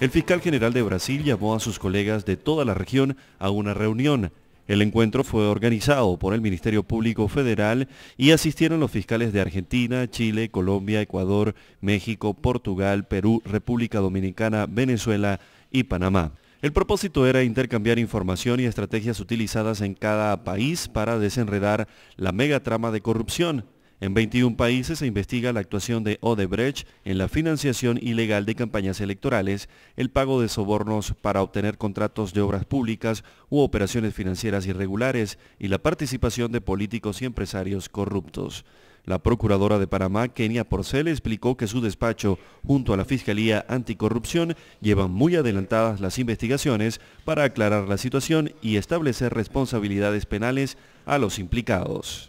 El fiscal general de Brasil llamó a sus colegas de toda la región a una reunión. El encuentro fue organizado por el Ministerio Público Federal y asistieron los fiscales de Argentina, Chile, Colombia, Ecuador, México, Portugal, Perú, República Dominicana, Venezuela y Panamá. El propósito era intercambiar información y estrategias utilizadas en cada país para desenredar la megatrama de corrupción en 21 países se investiga la actuación de Odebrecht en la financiación ilegal de campañas electorales, el pago de sobornos para obtener contratos de obras públicas u operaciones financieras irregulares y la participación de políticos y empresarios corruptos. La procuradora de Panamá, Kenia Porcel, explicó que su despacho, junto a la Fiscalía Anticorrupción, llevan muy adelantadas las investigaciones para aclarar la situación y establecer responsabilidades penales a los implicados.